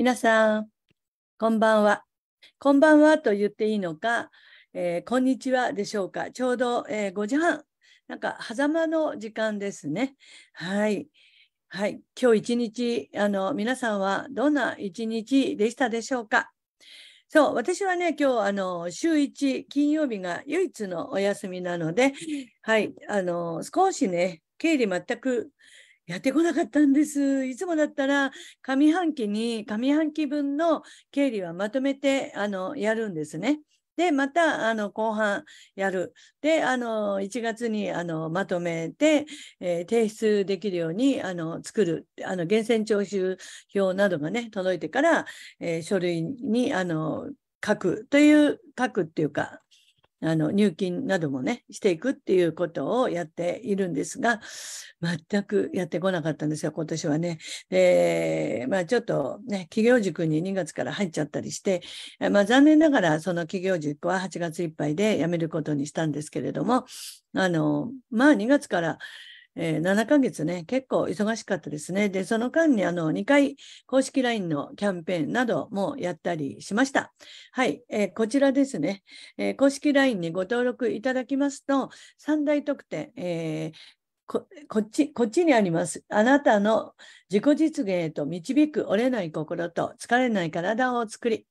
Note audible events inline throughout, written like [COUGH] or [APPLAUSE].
皆さん、こんばんは。こんばんはと言っていいのか、えー、こんにちはでしょうか。ちょうど、えー、5時半、なんか、狭間の時間ですね。はい。はい。今日一日、あの、皆さんはどんな一日でしたでしょうか。そう、私はね、今日、あの、週1、金曜日が唯一のお休みなので、はい、あの、少しね、経理全くやってこなかったんです。いつもだったら上半期に上半期分の経理はまとめてあのやるんですね。で、またあの後半やる。で、あの1月にあのまとめて、えー、提出できるようにあの作る。あの源泉徴収票などがね、届いてから、えー、書類にあの書くという、書くっていうか、あの、入金などもね、していくっていうことをやっているんですが、全くやってこなかったんですよ、今年はね。で、まあちょっとね、企業塾に2月から入っちゃったりして、まあ残念ながらその企業塾は8月いっぱいで辞めることにしたんですけれども、あの、まあ2月からえー、7ヶ月ね、結構忙しかったですね。で、その間にあの2回公式 LINE のキャンペーンなどもやったりしました。はい、えー、こちらですね、えー、公式 LINE にご登録いただきますと、3大特典、えーこっち、こっちにあります。あなたの自己実現へと導く折れない心と疲れない体を作り、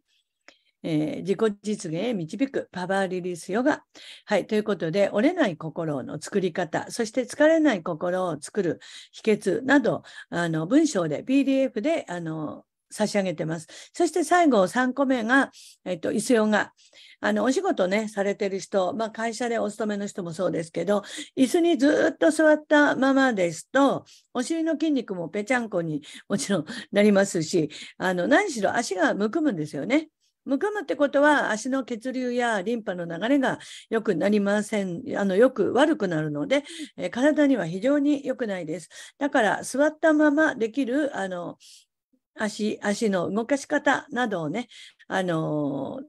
えー、自己実現へ導くパワーリリースヨガ。はい、ということで、折れない心の作り方、そして疲れない心を作る秘訣など、あの、文章で、PDF で、あの、差し上げてます。そして最後3個目が、えっと、椅子ヨガ。あの、お仕事ね、されてる人、まあ、会社でお勤めの人もそうですけど、椅子にずっと座ったままですと、お尻の筋肉もぺちゃんこにもちろんなりますし、あの、何しろ足がむくむんですよね。むくむってことは足の血流やリンパの流れが良くなりません。あの、よく悪くなるので、え体には非常に良くないです。だから座ったままできる、あの、足、足の動かし方などをね、あの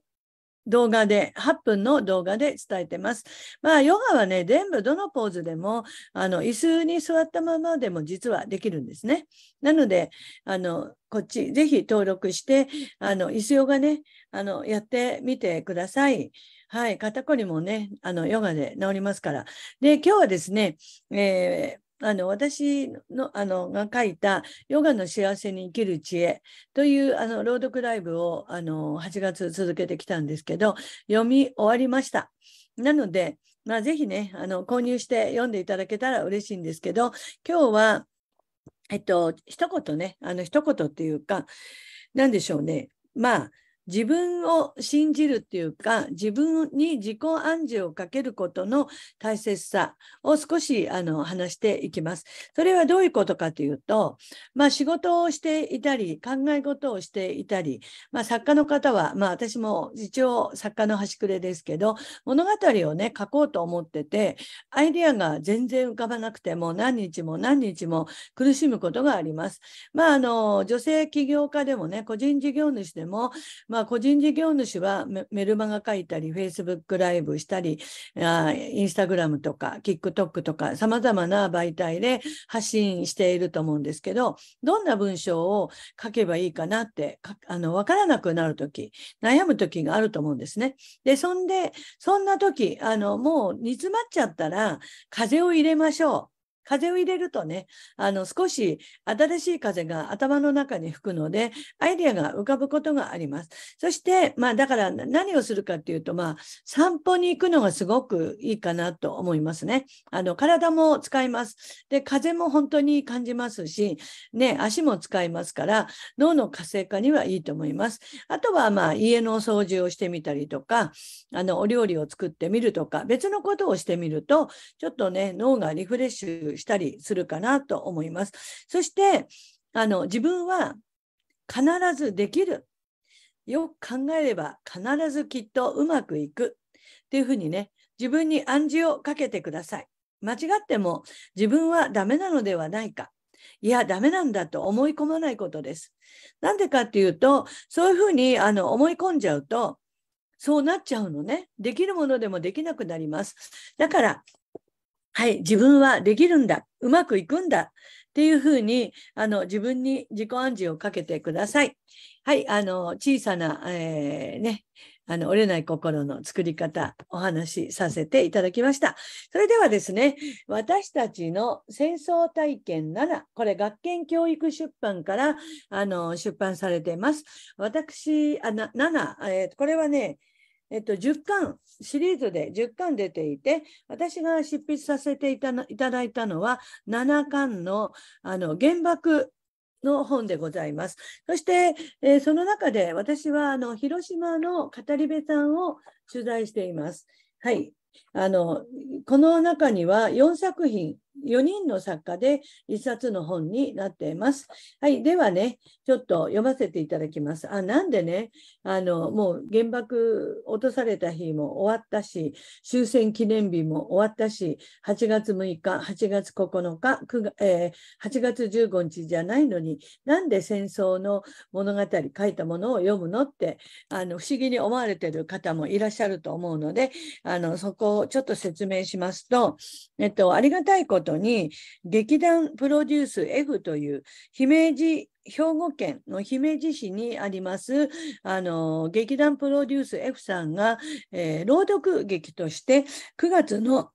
動画で、8分の動画で伝えてます。まあ、ヨガはね、全部どのポーズでも、あの、椅子に座ったままでも実はできるんですね。なので、あの、こっち、ぜひ登録して、あの、椅子ヨガね、あのやってみてください。はい、肩こりもね、あのヨガで治りますから。で、今日はですね、えーあの私のあのが書いた「ヨガの幸せに生きる知恵」というあの朗読ライブをあの8月続けてきたんですけど読み終わりました。なので、まあ、ぜひねあの購入して読んでいただけたら嬉しいんですけど今日はえっと一言ねあの一言っていうか何でしょうねまあ自分を信じるっていうか自分に自己暗示をかけることの大切さを少しあの話していきます。それはどういうことかというと、まあ、仕事をしていたり考え事をしていたり、まあ、作家の方は、まあ、私も一応作家の端くれですけど物語をね書こうと思っててアイデアが全然浮かばなくても何日も何日も苦しむことがあります。まあ、あの女性起業家でもね個人事業主でも、まああ、個人事業主はメルマガ書いたり、Facebook ライブしたり、あインスタグラムとか、TikTok とか、様々な媒体で発信していると思うんですけど、どんな文章を書けばいいかなって、あの、わからなくなるとき、悩むときがあると思うんですね。で、そんで、そんなとき、あの、もう煮詰まっちゃったら、風を入れましょう。風を入れるとね、あの少し新しい風が頭の中に吹くので、アイデアが浮かぶことがあります。そして、まあだから何をするかっていうと、まあ散歩に行くのがすごくいいかなと思いますね。あの体も使います。で、風も本当に感じますし、ね、足も使いますから、脳の活性化にはいいと思います。あとはまあ家の掃除をしてみたりとか、あのお料理を作ってみるとか、別のことをしてみると、ちょっとね、脳がリフレッシュしたりするかなと思います。そしてあの自分は必ずできる。よく考えれば必ずきっとうまくいくっていうふうにね自分に暗示をかけてください。間違っても自分はダメなのではないか。いや、ダメなんだと思い込まないことです。なんでかっていうと、そういうふうにあの思い込んじゃうと、そうなっちゃうのね。できるものでもできなくなります。だから、はい、自分はできるんだ、うまくいくんだっていうふうに、あの、自分に自己暗示をかけてください。はい、あの、小さな、えー、ね、あの、折れない心の作り方、お話しさせていただきました。それではですね、私たちの戦争体験7、これ、学研教育出版から、あの、出版されています。私、あ7、えー、これはね、えっと、10巻、シリーズで10巻出ていて、私が執筆させていたいただいたのは、7巻のあの原爆の本でございます。そして、えー、その中で私はあの広島の語り部さんを取材しています。はい。あの、この中には4作品4人の作家で1冊の本になっています。はい、ではね、ちょっと読ませていただきます。あなんでねあの、もう原爆落とされた日も終わったし、終戦記念日も終わったし、8月6日、8月9日、9えー、8月15日じゃないのに、なんで戦争の物語、書いたものを読むのってあの不思議に思われてる方もいらっしゃると思うので、あのそこをちょっと説明しますと、えっと、ありがたいことことに劇団プロデュース F という姫路兵庫県の姫路市にありますあの劇団プロデュース F さんが、えー、朗読劇として9月の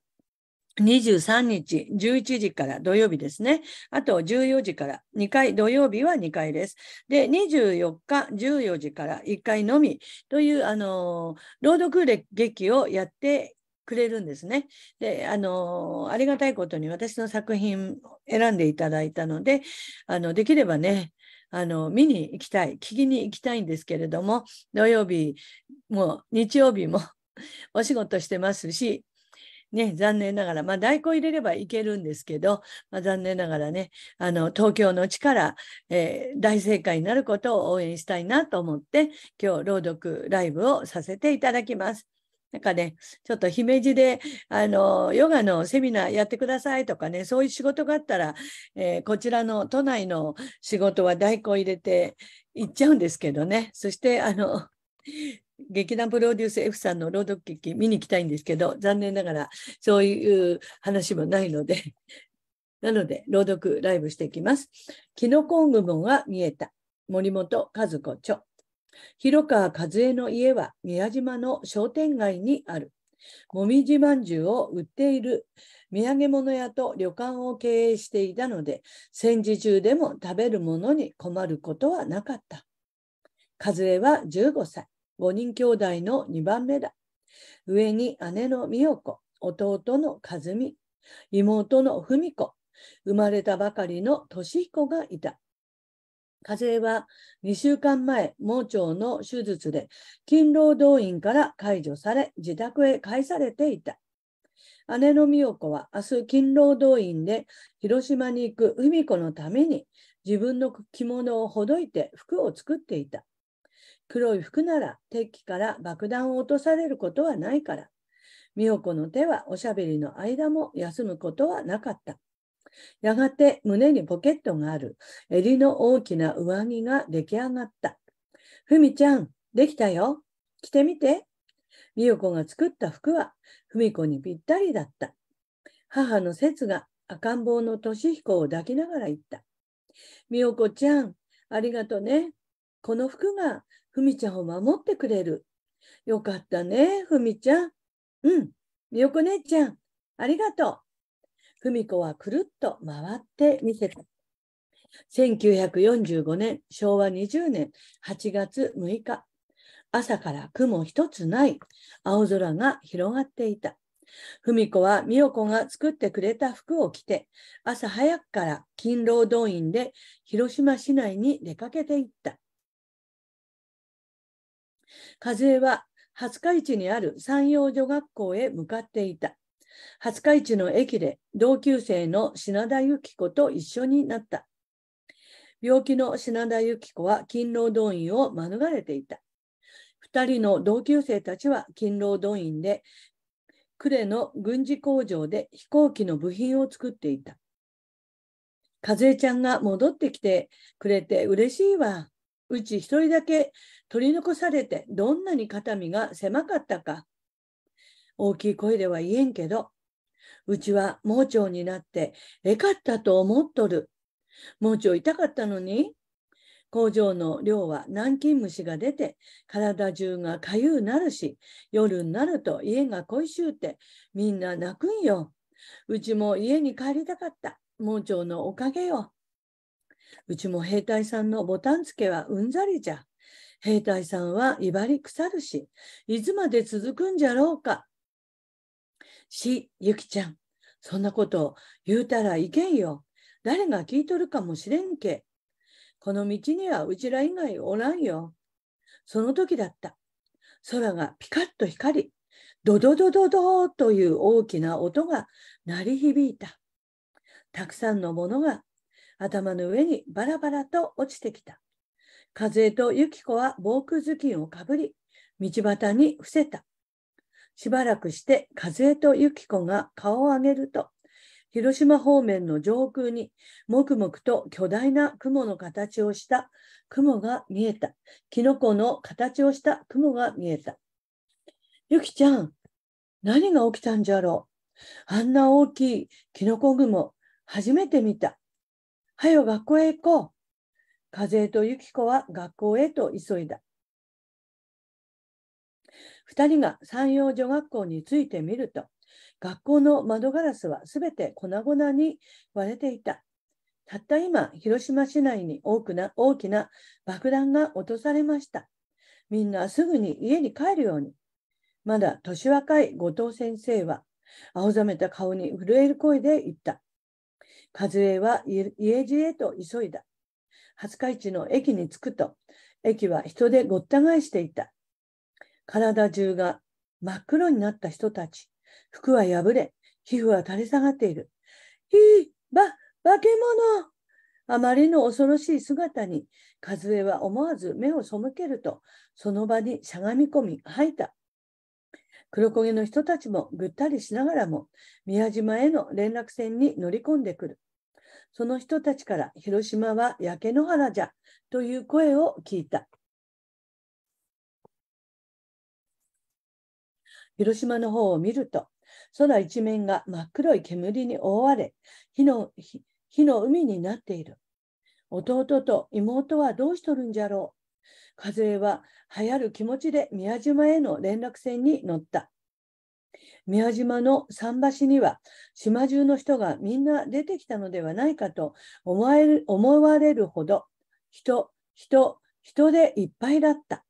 23日11時から土曜日ですね。あと14時から2回、土曜日は2回です。で、24日14時から1回のみという、あの朗読劇をやってくれるんですね。で、あの、ありがたいことに私の作品選んでいただいたので、あの、できればね、あの、見に行きたい、聞きに行きたいんですけれども、土曜日も日曜日もお仕事してますし、ね、残念ながら、まあ、代行入れればいけるんですけど、まあ、残念ながらね、あの、東京の地から、えー、大正解になることを応援したいなと思って、今日、朗読ライブをさせていただきます。なんかね、ちょっと姫路で、あの、ヨガのセミナーやってくださいとかね、そういう仕事があったら、えー、こちらの都内の仕事は代行入れて行っちゃうんですけどね。そして、あの、劇団プロデュース F さんの朗読劇見に行きたいんですけど、残念ながらそういう話もないので、[LAUGHS] なので朗読ライブしていきます。キノコングモンは見えた。森本和子著。広川和恵の家は宮島の商店街にある。もみじまんじゅうを売っている土産物屋と旅館を経営していたので、戦時中でも食べるものに困ることはなかった。和江は15歳、5人兄弟の2番目だ。上に姉の美代子、弟の和美、妹の文子、生まれたばかりの俊彦がいた。風星は2週間前、盲腸の手術で勤労動員から解除され、自宅へ帰されていた。姉の美代子は明日勤労動員で広島に行く海子のために自分の着物をほどいて服を作っていた。黒い服なら敵機から爆弾を落とされることはないから。美代子の手はおしゃべりの間も休むことはなかった。やがて胸にポケットがある襟の大きな上着が出来上がった。ふみちゃん、できたよ。着てみて。美代子が作った服はふみ子にぴったりだった。母の節が赤ん坊の敏彦を抱きながら言った。美代子ちゃん、ありがとね。この服がふみちゃんを守ってくれる。よかったね、ふみちゃん。うん、美代子姉ちゃん、ありがとう。文子はくるっと回ってみせた。1945年昭和20年8月6日朝から雲一つない青空が広がっていた。文子は美代子が作ってくれた服を着て朝早くから勤労動員で広島市内に出かけていった。和江は廿日市にある山陽女学校へ向かっていた。廿日市の駅で同級生の品田由紀子と一緒になった。病気の品田由紀子は勤労動員を免れていた。2人の同級生たちは勤労動員で、呉の軍事工場で飛行機の部品を作っていた。和江ちゃんが戻ってきてくれて嬉しいわ。うち一人だけ取り残されてどんなに肩身が狭かったか。大きい声では言えんけど、うちは盲腸になってえかったと思っとる。盲腸痛かったのに工場の量は南京虫が出て体中がかゆうなるし夜になると家が恋しゅうてみんな泣くんよ。うちも家に帰りたかった。盲腸のおかげよ。うちも兵隊さんのボタン付けはうんざりじゃ。兵隊さんは威張り腐るし、いつまで続くんじゃろうか。し、ゆきちゃん、そんなこと言うたらいけんよ。誰が聞いとるかもしれんけ。この道にはうちら以外おらんよ。その時だった。空がピカッと光り、ドドドドドーという大きな音が鳴り響いた。たくさんのものが頭の上にバラバラと落ちてきた。風とユキコは防空頭巾をかぶり、道端に伏せた。しばらくして風と雪子が顔を上げると、広島方面の上空にもくもくと巨大な雲の形をした雲が見えた。キノコの形をした雲が見えた。雪ちゃん、何が起きたんじゃろうあんな大きいキノコ雲、初めて見た。はよ学校へ行こう。風と雪子は学校へと急いだ。2人が山陽女学校についてみると、学校の窓ガラスはすべて粉々に割れていた。たった今、広島市内に多くな大きな爆弾が落とされました。みんなすぐに家に帰るように。まだ年若い後藤先生は、青ざめた顔に震える声で言った。和江は家路へと急いだ。廿日市の駅に着くと、駅は人でごった返していた。体中が真っ黒になった人たち。服は破れ、皮膚は垂れ下がっている。ひい、ば、化け物あまりの恐ろしい姿に、和江は思わず目を背けると、その場にしゃがみ込み、吐いた。黒焦げの人たちもぐったりしながらも、宮島への連絡船に乗り込んでくる。その人たちから、広島は焼け野原じゃ、という声を聞いた。広島の方を見ると、空一面が真っ黒い煙に覆われ、火の火の海になっている。弟と妹はどうしとるんじゃろう。和江は流行る気持ちで宮島への連絡船に乗った。宮島の桟橋には島中の人がみんな出てきたのではないかと思われるほど人、人、人でいっぱいだった。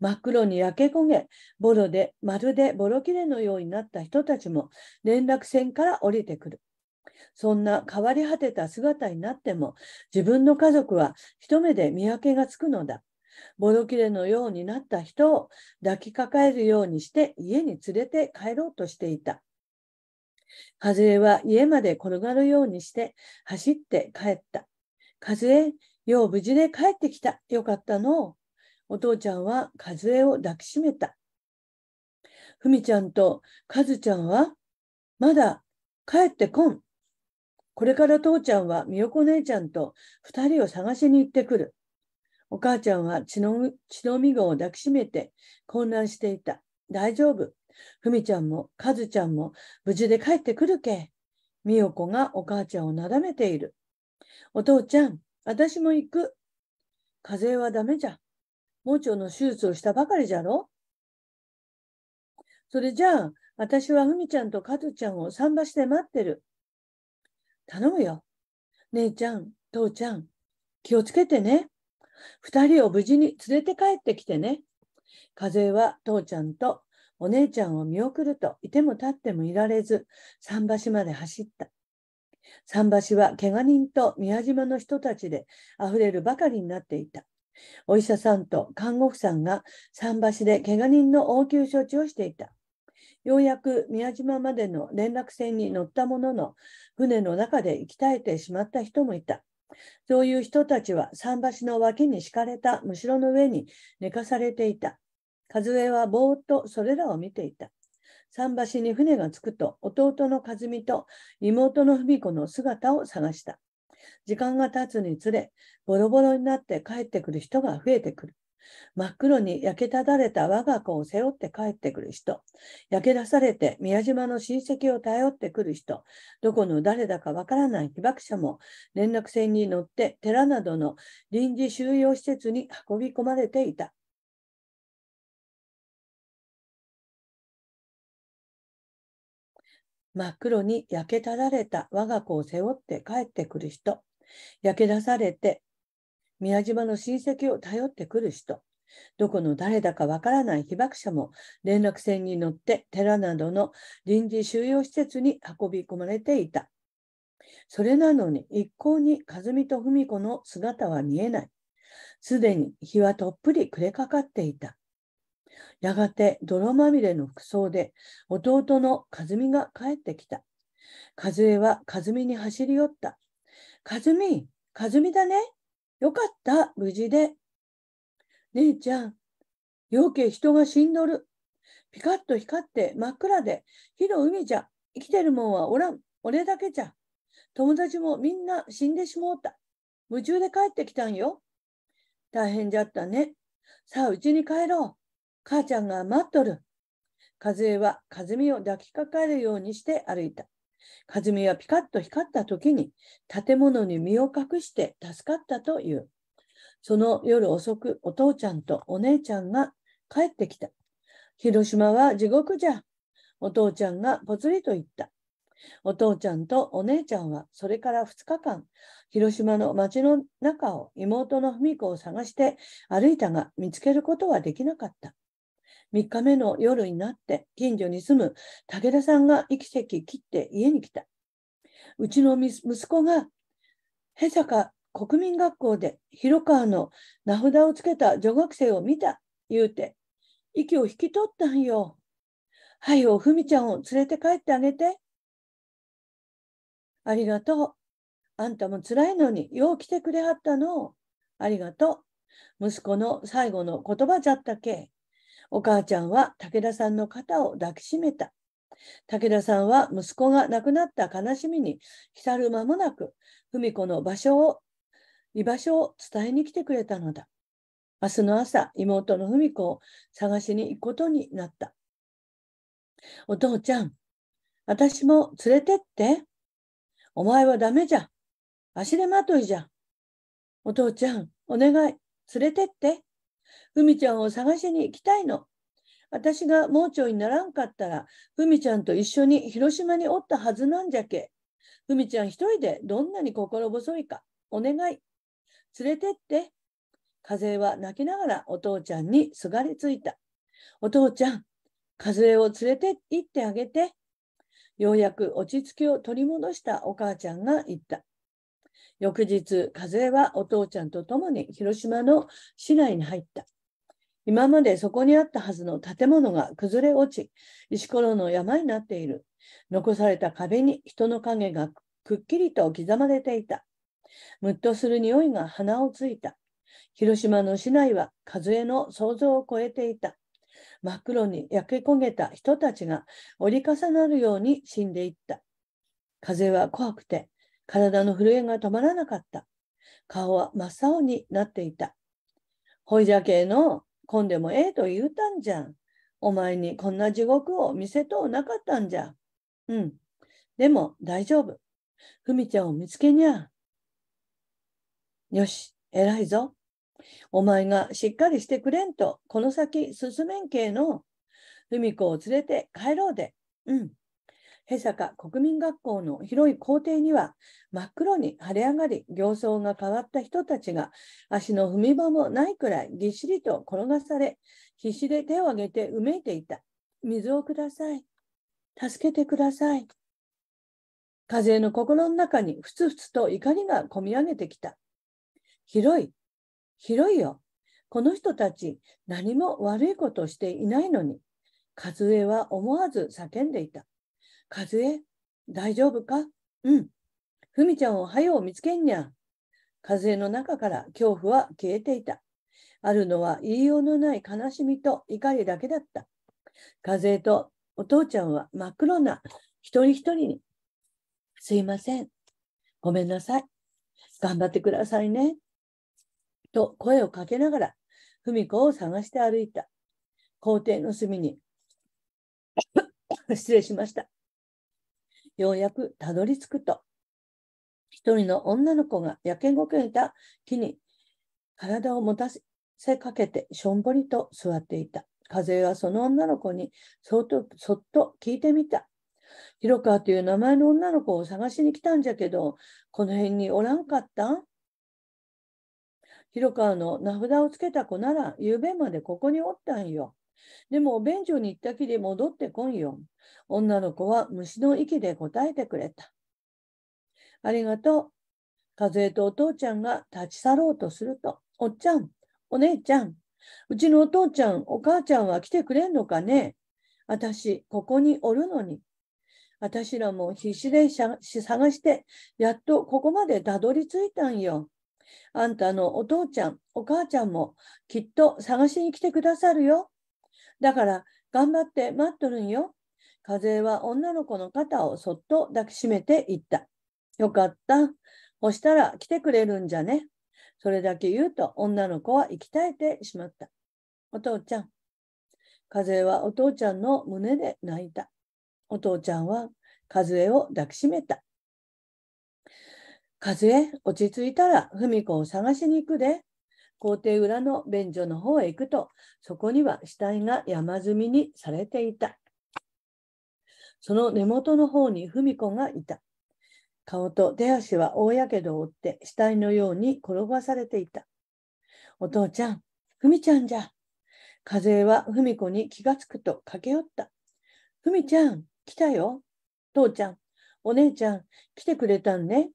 真っ黒に焼け焦げ、ボロで、まるでボロ切れのようになった人たちも連絡船から降りてくる。そんな変わり果てた姿になっても、自分の家族は一目で見分けがつくのだ。ボロ切れのようになった人を抱きかかえるようにして家に連れて帰ろうとしていた。和江は家まで転がるようにして走って帰った。和江、よう無事で帰ってきた。よかったのう。お父ちゃんは和江を抱きしめた。ふみちゃんとかずちゃんは、まだ帰ってこん。これから父ちゃんはみ代こ姉ちゃんと二人を探しに行ってくる。お母ちゃんは血の血のみごを抱きしめて混乱していた。大丈夫。ふみちゃんもかずちゃんも無事で帰ってくるけ。み代こがお母ちゃんをなだめている。お父ちゃん、私も行く。風邪はダメじゃ。盲腸の手術をしたばかりじゃろそれじゃあ、私はふみちゃんとかずちゃんを桟橋で待ってる。頼むよ。姉ちゃん、父ちゃん、気をつけてね。二人を無事に連れて帰ってきてね。風は父ちゃんとお姉ちゃんを見送るといても立ってもいられず、桟橋まで走った。桟橋は怪我人と宮島の人たちで溢れるばかりになっていた。お医者さんと看護婦さんが桟橋で怪我人の応急処置をしていた。ようやく宮島までの連絡船に乗ったものの、船の中で息絶えてしまった人もいた。そういう人たちは桟橋の脇に敷かれたむしろの上に寝かされていた。和枝はぼーっとそれらを見ていた。桟橋に船が着くと弟の和美と妹の文子の姿を探した。時間が経つにつれ、ボロボロになって帰ってくる人が増えてくる。真っ黒に焼けただれた我が子を背負って帰ってくる人、焼け出されて宮島の親戚を頼ってくる人、どこの誰だかわからない被爆者も連絡船に乗って寺などの臨時収容施設に運び込まれていた。真っ黒に焼けただれた我が子を背負って帰ってくる人、焼け出されて宮島の親戚を頼ってくる人、どこの誰だかわからない被爆者も連絡船に乗って寺などの臨時収容施設に運び込まれていた。それなのに一向に和美と文子の姿は見えない。すでに日はとっぷり暮れかかっていた。やがて泥まみれの服装で弟の和美が帰ってきた。和江は和美に走り寄った。和美、和美だね。よかった、無事で。姉ちゃん、よけ人が死んどる。ピカッと光って真っ暗で、火の海じゃ、生きてるもんはおらん、俺だけじゃ。友達もみんな死んでしもうた。夢中で帰ってきたんよ。大変じゃったね。さあ、うちに帰ろう。母ちゃんが待っとる。和江は和美を抱きかかえるようにして歩いた。和美はピカッと光った時に建物に身を隠して助かったという。その夜遅くお父ちゃんとお姉ちゃんが帰ってきた。広島は地獄じゃ。お父ちゃんがぽつりと言った。お父ちゃんとお姉ちゃんはそれから2日間、広島の街の中を妹の文子を探して歩いたが見つけることはできなかった。3日目の夜になって、近所に住む武田さんが息席切って家に来た。うちの息子が、へさか国民学校で広川の名札をつけた女学生を見た、言うて、息を引き取ったんよ。はよ、ふみちゃんを連れて帰ってあげて。ありがとう。あんたもつらいのによう来てくれはったの。ありがとう。息子の最後の言葉じゃったけ。お母ちゃんは武田さんの肩を抱きしめた。武田さんは息子が亡くなった悲しみに浸る間もなく、文子の場所を、居場所を伝えに来てくれたのだ。明日の朝、妹の文子を探しに行くことになった。お父ちゃん、私も連れてって。お前はダメじゃ。足手まといじゃ。お父ちゃん、お願い、連れてって。ふみちゃんを探しに行きたいの。私が盲腸にならんかったら、ふみちゃんと一緒に広島におったはずなんじゃけ。ふみちゃん一人でどんなに心細いか、お願い。連れてって。風は泣きながらお父ちゃんにすがりついた。お父ちゃん、風を連れて行ってあげて。ようやく落ち着きを取り戻したお母ちゃんが言った。翌日、風はお父ちゃんと共に広島の市内に入った。今までそこにあったはずの建物が崩れ落ち、石ころの山になっている。残された壁に人の影がくっきりと刻まれていた。むっとする匂いが鼻をついた。広島の市内は風の想像を超えていた。真っ黒に焼け焦げた人たちが折り重なるように死んでいった。風は怖くて体の震えが止まらなかった。顔は真っ青になっていた。ほいじゃけえの、んでもええと言うたんじゃん。お前にこんな地獄を見せとうなかったんじゃ。うん。でも大丈夫。ふみちゃんを見つけにゃ。よし、偉いぞ。お前がしっかりしてくれんと、この先進めんけえの。ふみ子を連れて帰ろうで。うん。へさか国民学校の広い校庭には真っ黒に腫れ上がり形相が変わった人たちが足の踏み場もないくらいぎっしりと転がされ必死で手を挙げてうめいていた水をください助けてください風の心の中にふつふつと怒りがこみ上げてきた広い広いよこの人たち何も悪いことをしていないのに、和江は思わず叫んでいた。和江、大丈夫かうん。ふみちゃんをはよう見つけんにゃ。風の中から恐怖は消えていた。あるのは言いようのない悲しみと怒りだけだった。風とお父ちゃんは真っ黒な一人一人に、すいません。ごめんなさい。頑張ってくださいね。と声をかけながら、ふみ子を探して歩いた。校庭の隅に [COUGHS] 失礼しました。ようやくたどり着くと、一人の女の子がやけごけた木に体を持たせかけてしょんぼりと座っていた。風はその女の子にそっとそっと聞いてみた。広川という名前の女の子を探しに来たんじゃけど、この辺におらんかった広川の名札をつけた子なら、ゆうべまでここにおったんよ。でも、便所に行ったきり戻ってこんよ。女の子は虫の息で答えてくれた。ありがとう。和江とお父ちゃんが立ち去ろうとすると、おっちゃん、お姉ちゃん、うちのお父ちゃん、お母ちゃんは来てくれんのかねあたし、ここにおるのに。あたしらも必死で探して、やっとここまでたどり着いたんよ。あんたのお父ちゃん、お母ちゃんもきっと探しに来てくださるよ。だから頑張って待っとるんよ。風は女の子の肩をそっと抱きしめていった。よかった。そしたら来てくれるんじゃね。それだけ言うと女の子は息絶えてしまった。お父ちゃん。風はお父ちゃんの胸で泣いた。お父ちゃんは風を抱きしめた。風落ち着いたら文子を探しに行くで。校庭裏の便所の方へ行くと、そこには死体が山積みにされていた。その根元の方に文子がいた。顔と手足は大やけどを負って死体のように転がされていた。お父ちゃん、みちゃんじゃ。風は文子に気がつくと駆け寄った。みちゃん、来たよ。父ちゃん、お姉ちゃん、来てくれたんね。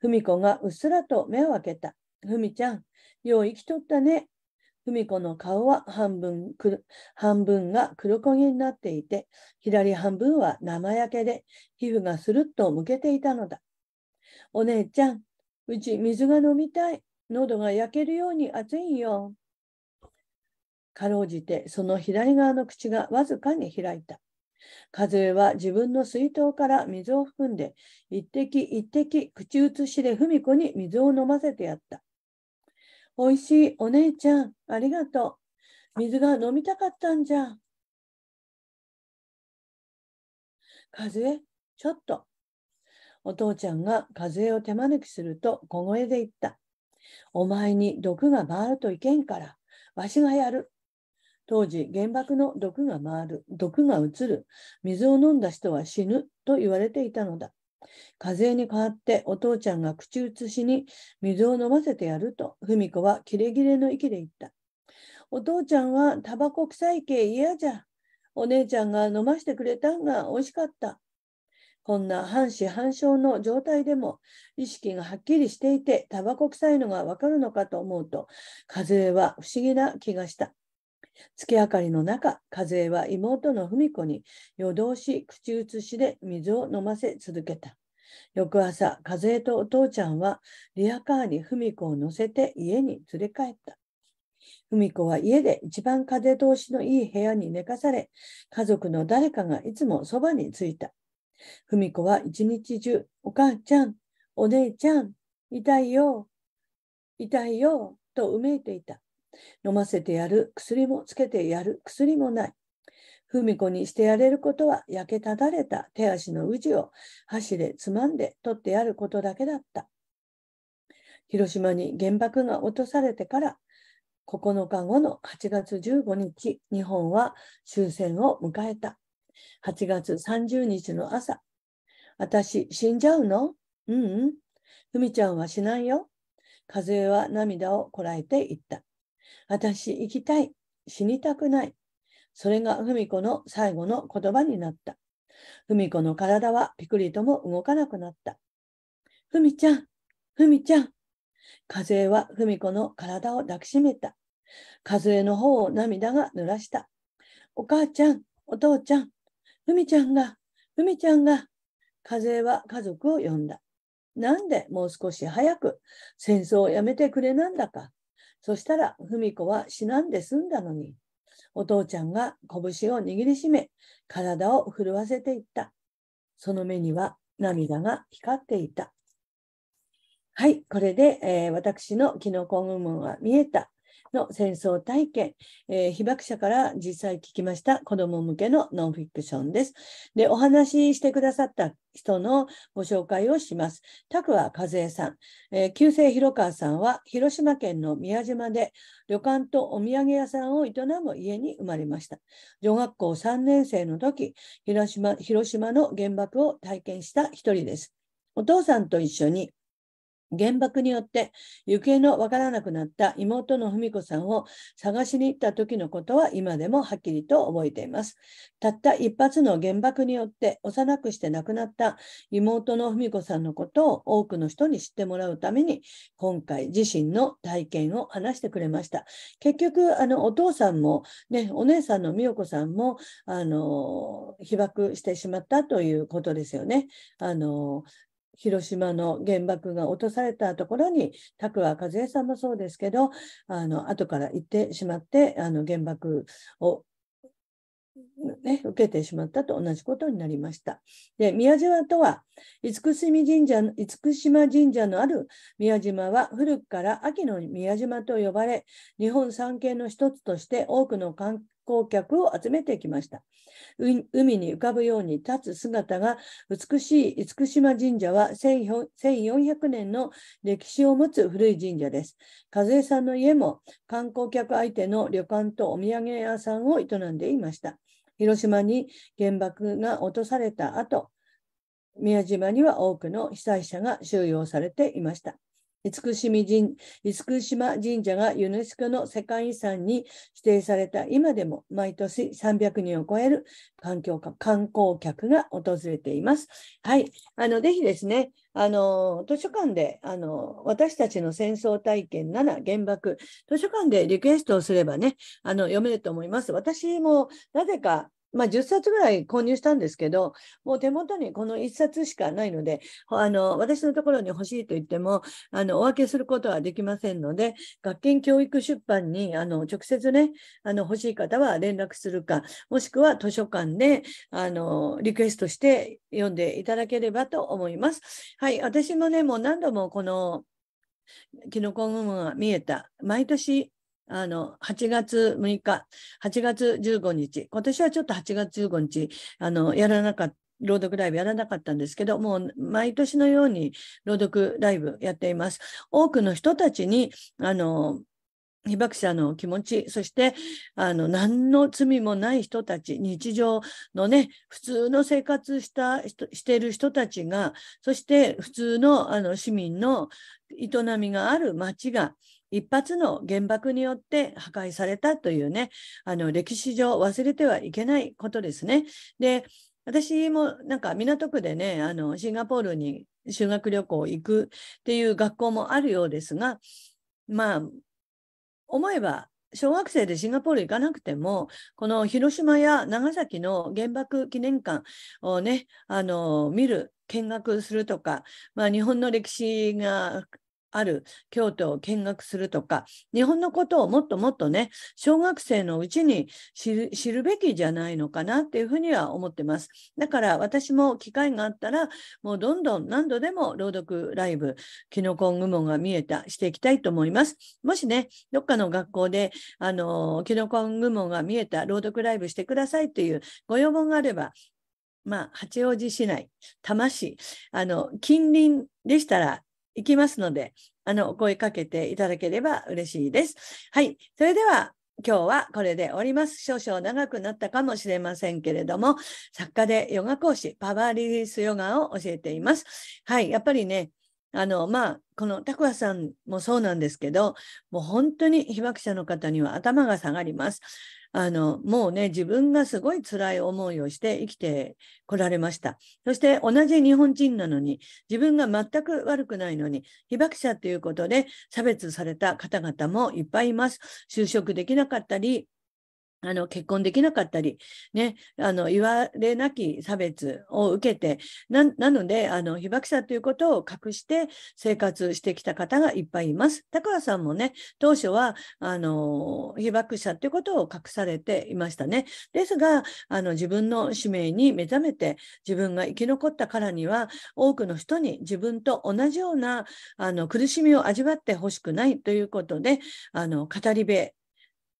文子がうっすらと目を開けた。ふみちゃん、よう生きとったね。文子の顔は半分半分が黒焦げになっていて、左半分は生焼けで、皮膚がスルッとむけていたのだ。お姉ちゃん、うち水が飲みたい。喉が焼けるように熱いよ。かろうじてその左側の口がわずかに開いた。風は自分の水筒から水を含んで、一滴一滴口移しで文子に水を飲ませてやった。おいしいお姉ちゃん、ありがとう。水が飲みたかったんじゃ。風邪、ちょっと。お父ちゃんが風邪を手招きすると小声で言った。お前に毒が回るといけんから、わしがやる。当時、原爆の毒が回る、毒がうつる、水を飲んだ人は死ぬと言われていたのだ。風に代わってお父ちゃんが口移しに水を飲ませてやると、文子はキレキレの息で言った。お父ちゃんはタバコ臭い系嫌じゃ。お姉ちゃんが飲ましてくれたんが美味しかった。こんな半死半生の状態でも意識がはっきりしていてタバコ臭いのがわかるのかと思うと、風は不思議な気がした。月明かりの中、風は妹の文子に夜通し口移しで水を飲ませ続けた。翌朝、風とお父ちゃんはリアカーに文子を乗せて家に連れ帰った。文子は家で一番風通しのいい部屋に寝かされ、家族の誰かがいつもそばに着いた。文子は一日中、お母ちゃん、お姉ちゃん、痛いよ、痛いよ、とうめいていた。飲ませてやる、薬もつけてやる、薬もない。文子にしてやれることは焼けただれた手足の氏を箸でつまんで取ってやることだけだった。広島に原爆が落とされてから9日後の8月15日、日本は終戦を迎えた。8月30日の朝、私死んじゃうのうんうん。ふみちゃんは死ないよ。和は涙をこらえていった。私生きたい。死にたくない。それが文子の最後の言葉になった。文子の体はピクリとも動かなくなった。文ちゃん、文ちゃん。風は文子の体を抱きしめた。風の方を涙が濡らした。お母ちゃん、お父ちゃん、文ちゃんが、文ちゃんが。風は家族を呼んだ。なんでもう少し早く戦争をやめてくれなんだか。そしたら、文子は死なんで済んだのに。お父ちゃんが拳を握りしめ、体を震わせていった。その目には涙が光っていた。はい、これで、えー、私のキノコ雲は見えた。の戦争体験、えー、被爆者から実際聞きました子ども向けのノンフィクションです。で、お話ししてくださった人のご紹介をします。拓和和恵さん、えー、旧姓広川さんは広島県の宮島で旅館とお土産屋さんを営む家に生まれました。女学校3年生の時、広島広島の原爆を体験した一人です。お父さんと一緒に原爆によって行方のわからなくなった妹の文子さんを探しに行った時のことは今でもはっきりと覚えています。たった一発の原爆によって幼くして亡くなった妹の文子さんのことを多くの人に知ってもらうために今回自身の体験を話してくれました。結局あのお父さんも、ね、お姉さんの美代子さんもあの被爆してしまったということですよね。あの広島の原爆が落とされたところに、拓和和恵さんもそうですけど、あの後から行ってしまって、あの原爆をね、受けてしまったと同じことになりました。で、宮島とは、厳島神社厳島神社のある宮島は古くから秋の宮島と呼ばれ、日本三景の一つとして多くの観光客を集めてきました。海に浮かぶように立つ姿が美しい厳島神社は1400年の歴史を持つ古い神社です。和江さんの家も観光客相手の旅館とお土産屋さんを営んでいました。広島に原爆が落とされた後、宮島には多くの被災者が収容されていました。厳島神島神社がユネスコの世界遺産に指定された今でも毎年300人を超える環境観光客が訪れています。はい、あのぜひですね、あの図書館であの私たちの戦争体験7原爆図書館でリクエストをすればねあの読めると思います。私もなぜかまあ、10冊ぐらい購入したんですけど、もう手元にこの1冊しかないので、あの私のところに欲しいと言ってもあの、お分けすることはできませんので、学研教育出版にあの直接ね、あの欲しい方は連絡するか、もしくは図書館であのリクエストして読んでいただければと思います。はい、私もね、もう何度もこのキノコ雲が見えた、毎年あの、8月6日、8月15日、今年はちょっと8月15日、あの、やらなかった。朗読ライブやらなかったんですけど、もう毎年のように朗読ライブやっています。多くの人たちに、あの、被爆者の気持ち、そして、あの、何の罪もない人たち、日常のね、普通の生活したしている人たちが、そして普通のあの市民の営みがある町が、一発の原爆によって破壊されたというね、あの歴史上忘れてはいけないことですね。で、私もなんか港区でね、あのシンガポールに修学旅行行くっていう学校もあるようですが、まあ、思えば小学生でシンガポール行かなくても、この広島や長崎の原爆記念館をね、あの見る、見学するとか、まあ、日本の歴史がある京都を見学するとか、日本のことをもっともっとね、小学生のうちに知るべきじゃないのかなっていうふうには思ってます。だから私も機会があったら、もうどんどん何度でも朗読ライブ、キノコン雲が見えた、していきたいと思います。もしね、どっかの学校で、あの、キノコン雲が見えた朗読ライブしてくださいというご要望があれば、まあ、八王子市内、多摩市、あの、近隣でしたら行きますので、あの、お声かけていただければ嬉しいです。はい。それでは、今日はこれで終わります。少々長くなったかもしれませんけれども、作家でヨガ講師、パワーリリースヨガを教えています。はい。やっぱりね、あの、まあ、この拓和さんもそうなんですけど、もう本当に被爆者の方には頭が下がります。あの、もうね、自分がすごい辛い思いをして生きてこられました。そして同じ日本人なのに、自分が全く悪くないのに、被爆者ということで差別された方々もいっぱいいます。就職できなかったり、あの結婚できなかったり、ね、あの言われなき差別を受けてななのであの被爆者ということを隠して生活してきた方がいっぱいいます。高橋さんもね当初はあの被爆者ということを隠されていましたね。ですがあの自分の使命に目覚めて自分が生き残ったからには多くの人に自分と同じようなあの苦しみを味わってほしくないということであの語り部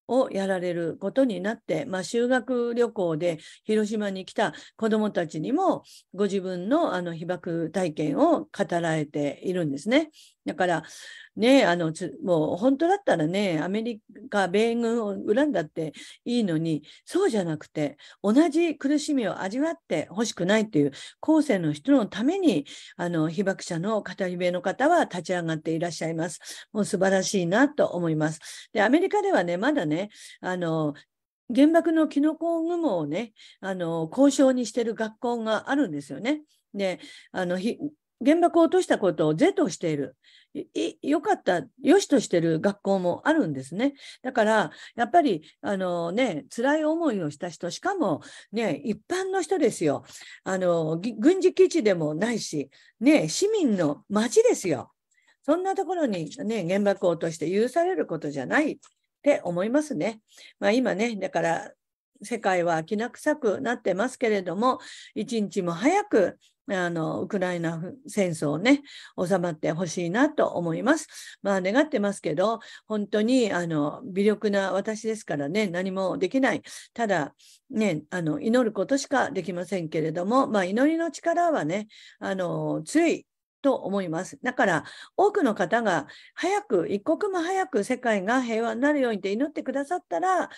をやられることになって、まあ、修学旅行で広島に来た子どもたちにもご自分のあの被爆体験を語られているんですね。だから、ね、あのもう本当だったらね、アメリカ、米軍を恨んだっていいのに、そうじゃなくて、同じ苦しみを味わってほしくないという、後世の人のために、あの被爆者の語り部の方は立ち上がっていらっしゃいます。もう素晴らしいなと思います。で、アメリカではね、まだね、あの原爆のキノコ雲をね、あの交渉にしてる学校があるんですよね。であの原爆を落としたことを是としている。良かった、良しとしてる学校もあるんですね。だから、やっぱり、あのね、辛い思いをした人、しかもね、一般の人ですよ。あの、軍事基地でもないし、ね、市民の町ですよ。そんなところにね、原爆を落として許されることじゃないって思いますね。まあ今ね、だから世界はきな臭くなってますけれども、一日も早くあのウクライナ戦争ね、収まってほしいなと思います。まあ、願ってますけど、本当にあの微力な私ですからね、何もできない。ただ、ね、あの祈ることしかできませんけれども、まあ、祈りの力はね、あの強いと思います。だから、多くの方が早く、一刻も早く世界が平和になるようにって祈ってくださったら、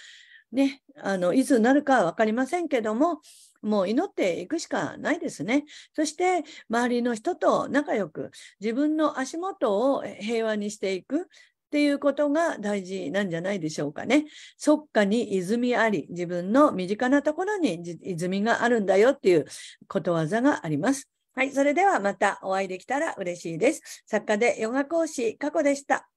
ね、あのいつなるか分かりませんけども、もう祈っていくしかないですね。そして周りの人と仲良く自分の足元を平和にしていく。っていうことが大事なんじゃないでしょうかね。そっかに泉あり、自分の身近なところに泉があるんだよっていうことわざがあります。はい、それではまたお会いできたら嬉しいです。作家でヨガ講師、過去でした。